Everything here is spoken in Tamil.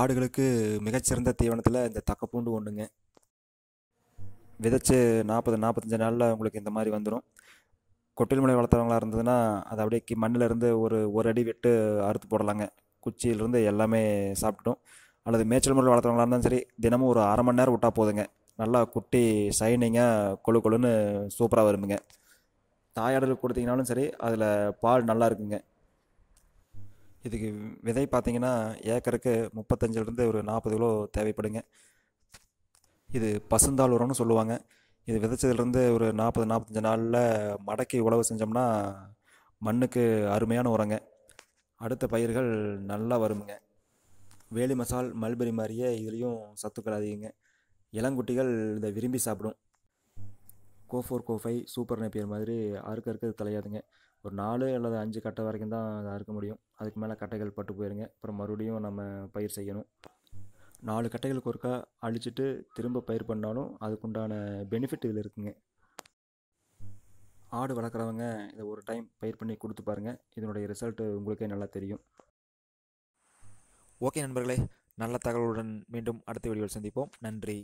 ஆடுகளுக்கு மிகச்சிறந்த தீவனத்தில் இந்த தக்கப்பூண்டு ஒன்றுங்க விதைச்சி நாற்பது நாற்பத்தஞ்சு நாளில் உங்களுக்கு இந்த மாதிரி வந்துடும் கொட்டில் மலை வளர்த்துறவங்களா இருந்ததுன்னா அதை அப்படியே மண்ணிலேருந்து ஒரு ஒரு அடி விட்டு அறுத்து போடலாங்க குச்சியிலிருந்து எல்லாமே சாப்பிட்டோம் அல்லது மேய்ச்சல் முறையில் வளர்த்துறவங்களா இருந்தாலும் சரி தினமும் ஒரு அரை மணி நேரம் விட்டால் போதுங்க நல்லா குட்டி சைனிங்காக கொழு கொழுன்னு சூப்பராக வருமுங்க தாயாடலுக்கு கொடுத்தீங்கனாலும் சரி அதில் பால் நல்லா இருக்குங்க இதுக்கு விதை பார்த்திங்கன்னா ஏக்கருக்கு முப்பத்தஞ்சிலிருந்து ஒரு நாற்பது கிலோ தேவைப்படுங்க இது பசுந்தாள் உரம்னு சொல்லுவாங்க இது விதைச்சதுலேருந்து ஒரு நாற்பது நாற்பத்தஞ்சு நாளில் மடக்கி உழவு செஞ்சோம்னா மண்ணுக்கு அருமையான உரங்க அடுத்த பயிர்கள் நல்லா வருமுங்க வேலி மசால் மல்பெரி மாதிரியே இதுலேயும் சத்துக்கள் அதிகங்க இளங்குட்டிகள் இதை விரும்பி சாப்பிடும் co four co five super napier மாதிரி அறுக்க அறுக்கிறது தலையாதுங்க ஒரு நாலு அல்லது அஞ்சு கட்டை வரைக்கும் தான் அதை அறுக்க முடியும் அதுக்கு மேலே கட்டைகள் பட்டு போயிருங்க அப்புறம் மறுபடியும் நம்ம பயிர் செய்யணும் நாலு கட்டைகளுக்கு ஒருக்கா அழிச்சிட்டு திரும்ப பயிர் பண்ணாலும் அதுக்குண்டான பெனிஃபிட் இதில் இருக்குங்க ஆடு வளர்க்குறவங்க இதை ஒரு டைம் பயிர் பண்ணி கொடுத்து பாருங்கள் இதனுடைய ரிசல்ட்டு உங்களுக்கே நல்லா தெரியும் ஓகே நண்பர்களே நல்ல தகவலுடன் மீண்டும் அடுத்த வீடியோவில் சந்திப்போம் நன்றி